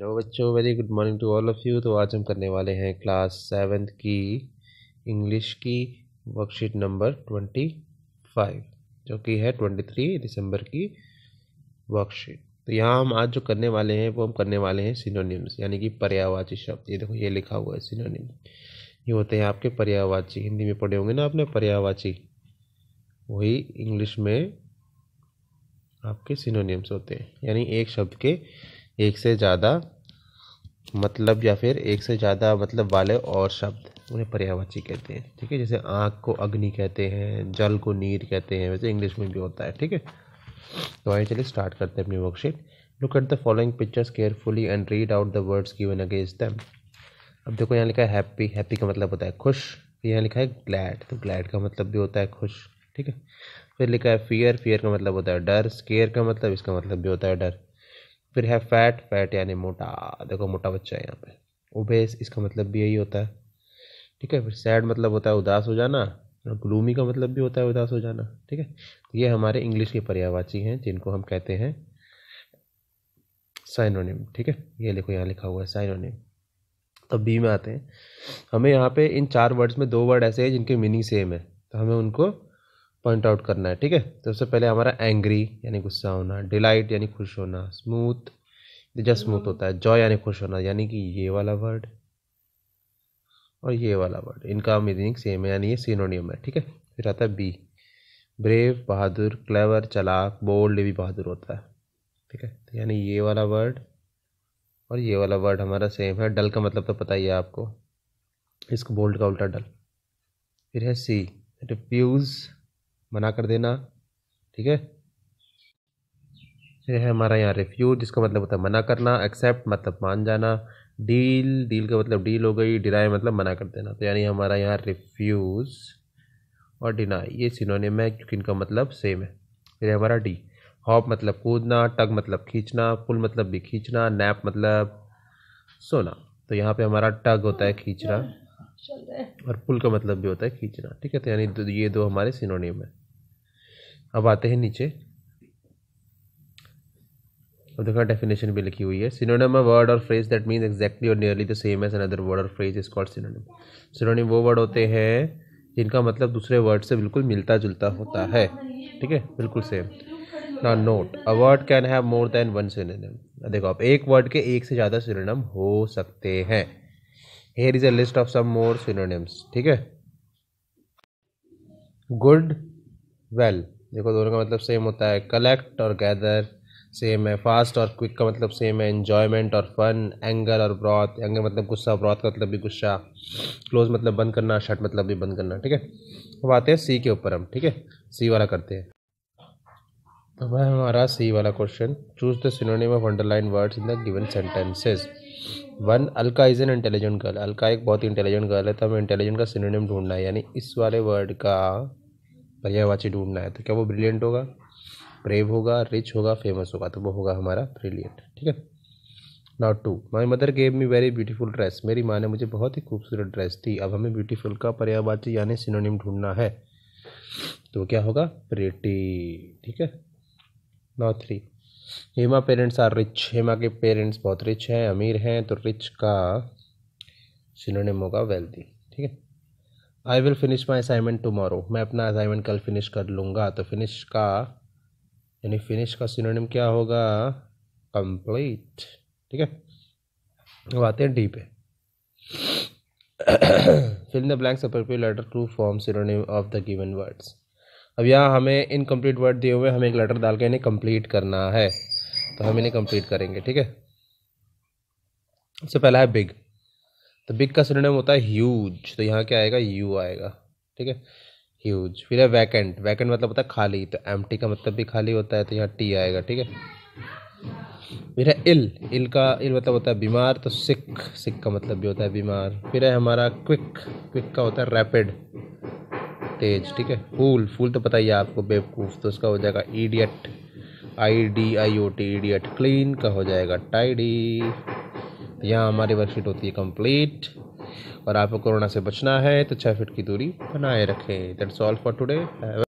hello बच्चों very good morning to all of you तो आज हम करने वाले हैं क्लास सेवेंथ की इंग्लिश की वर्कशीट नंबर ट्वेंटी फाइव जो कि है ट्वेंटी थ्री दिसंबर की वर्कशीट तो यहाँ हम आज जो करने वाले हैं वो हम करने वाले हैं सिनोनिम्स यानी कि पर्यावाची शब्द ये देखो ये लिखा हुआ है सिनोनिम ये होते हैं आपके पर्यावाची हिंदी में पढ़े होंगे ना आपने पर्यावाची वही इंग्लिश में आपके सिनोनिम्स होते हैं यानी एक शब्द के एक से ज़्यादा मतलब या फिर एक से ज़्यादा मतलब वाले और शब्द उन्हें पर्यावाची कहते हैं ठीक है जैसे आँख को अग्नि कहते हैं जल को नीर कहते हैं वैसे इंग्लिश में भी होता है ठीक है तो आइए चलिए स्टार्ट करते हैं अपनी worksheet look at the following pictures carefully and read out the words given against them अब देखो यहाँ लिखा है हैप्पी हैप्पी का मतलब होता है खुश फिर यहाँ लिखा है ग्लैड तो ग्लैड का मतलब भी होता है खुश ठीक है फिर लिखा है फियर फियर का मतलब होता है डर स्केयर का मतलब इसका मतलब भी होता है डर फिर है फैट फैट यानी मोटा देखो मोटा बच्चा है यहाँ पे ओबेस इसका मतलब भी यही होता है ठीक है फिर सैड मतलब होता है उदास हो जाना ग्लूमी का मतलब भी होता है उदास हो जाना ठीक है तो ये हमारे इंग्लिश के पर्यावाची हैं जिनको हम कहते हैं साइनोनिम ठीक है ये लिखो यहाँ लिखा हुआ है साइनोनिम तो बी में आते हैं हमें यहाँ पे इन चार वर्ड्स में दो वर्ड ऐसे हैं जिनके मीनिंग सेम है तो हमें उनको पॉइंट आउट करना है ठीक है तो सबसे पहले हमारा एंग्री यानी गुस्सा होना डिलाइट यानी खुश होना स्मूथ जस्ट स्मूथ होता है जॉय यानी खुश होना यानी कि ये वाला वर्ड और ये वाला वर्ड इनका मीनिंग सेम है यानी ये सिनोनियम है ठीक है फिर आता है बी ब्रेव बहादुर क्लेवर चलाक बोल्ड भी बहादुर होता है ठीक है तो यानी ये वाला वर्ड और ये वाला वर्ड हमारा सेम है डल का मतलब तो पता ही है आपको इसको बोल्ड का उल्टा डल फिर है सी रिफ्यूज़ मना कर देना ठीक है फिर है हमारा यहाँ रिफ्यूज जिसका मतलब होता है मना करना एक्सेप्ट मतलब मान जाना डील डील का मतलब डील हो गई डिनाई मतलब मना कर देना तो यानी हमारा यहाँ रिफ्यूज़ और डिनाई ये सिनोनिम है क्योंकि इनका मतलब सेम है फिर हमारा डी हॉप मतलब कूदना टग मतलब खींचना पुल मतलब भी खींचना नैप मतलब सोना तो यहाँ पे हमारा टग होता है खींचना और पुल का मतलब भी होता है खींचना ठीक है तो यानी ये दो हमारे सिनोनिम है अब आते हैं नीचे अब देखो डेफिनेशन भी लिखी हुई है synonym a word or phrase that mean exactly or nearly the same as another word or phrase is called synonym synonym वो वर्ड होते हैं जिनका मतलब दूसरे वर्ड से बिल्कुल मिलता जुलता होता है ठीक है बिल्कुल सेम ना note a word can have more than one synonym देखो आप एक वर्ड के एक से ज़्यादा सिनोनिम हो सकते हैं here is a list of some more synonyms ठीक है गुड वेल देखो दोनों का मतलब सेम होता है कलेक्ट और गैदर सेम है फास्ट और क्विक का मतलब सेम है इन्जॉयमेंट और फन एंगर और ब्रॉथ एंगर मतलब गुस्सा ब्रॉथ का मतलब भी गुस्सा क्लोज मतलब बंद करना शट मतलब भी बंद करना ठीक है अब आते हैं सी के ऊपर हम ठीक है सी वाला करते हैं तो अब है हमारा सी वाला question choose the synonym of underline words in the given sentences one Alka is an intelligent girl Alka एक बहुत ही इंटेलिजेंट गर्ल है तो हमें इंटेलिजेंट का सिनोनिम ढूंढना है यानी इस वाले वर्ड का पर्यायवाची ढूंढना है तो क्या वो ब्रिलियंट होगा ब्रेव होगा रिच होगा फेमस होगा तो वो होगा हमारा ब्रिलियंट ठीक है now two my mother gave me very beautiful dress मेरी माँ ने मुझे बहुत ही खूबसूरत ड्रेस थी अब हमें ब्यूटीफुल का पर्यावाची यानी सिनोनिम ढूंढना है तो क्या होगा प्रेटी ठीक है now three Hema parents are rich Hema के पेरेंट्स बहुत रिच हैं अमीर हैं तो रिच का सिनोनिम होगा वेल्दी ठीक है I will finish my assignment tomorrow मैं अपना असाइनमेंट कल फिनिश कर लूँगा तो फिनिश का यानी फिनिश का सिनोनिम क्या होगा कंप्लीट ठीक है अब आते हैं डी पे fill the blanks appropriate letter to form synonym of the given words अब यहाँ हमें इनकम्प्लीट वर्ड दिए हुए हमें एक लेटर डाल के इन्हें कंप्लीट करना है तो हम इन्हें कंप्लीट करेंगे ठीक है सबसे पहला है बिग तो बिग का सिनोनिम होता है ह्यूज तो यहाँ क्या आएगा यू आएगा ठीक है ह्यूज फिर है वैकेंट वैकेंट मतलब होता है खाली तो एम का मतलब भी खाली होता है तो यहाँ टी आएगा ठीक है फिर है इल इल का इल मतलब होता है बीमार तो सिक सिक का मतलब भी होता है बीमार फिर है हमारा क्विक क्विक का होता है रैपिड तेज ठीक है फूल फूल तो पता ही है आपको बेवकूफ़ तो उसका हो जाएगा idiot I D I O T idiot clean का हो जाएगा टाइडी तो यहाँ हमारी वर्कशीट होती है कंप्लीट और आपको कोरोना से बचना है तो छः फीट की दूरी बनाए रखें दैट्स ऑल फॉर टुडे